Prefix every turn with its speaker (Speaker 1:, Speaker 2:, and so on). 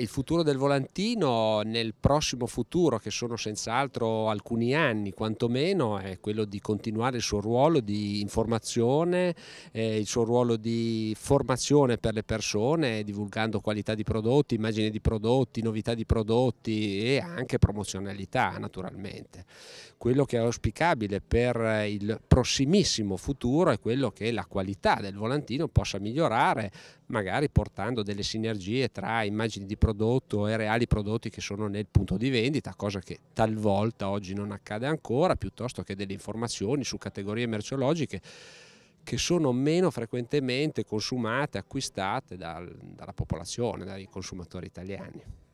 Speaker 1: il futuro del volantino nel prossimo futuro, che sono senz'altro alcuni anni quantomeno, è quello di continuare il suo ruolo di informazione, eh, il suo ruolo di formazione per le persone, divulgando qualità di prodotti, immagini di prodotti, novità di prodotti e anche promozionalità naturalmente. Quello che è auspicabile per il prossimissimo futuro è quello che la qualità del volantino possa migliorare, magari portando delle sinergie tra immagini di prodotti prodotto e reali prodotti che sono nel punto di vendita, cosa che talvolta oggi non accade ancora, piuttosto che delle informazioni su categorie merceologiche che sono meno frequentemente consumate, acquistate dal, dalla popolazione, dai consumatori italiani.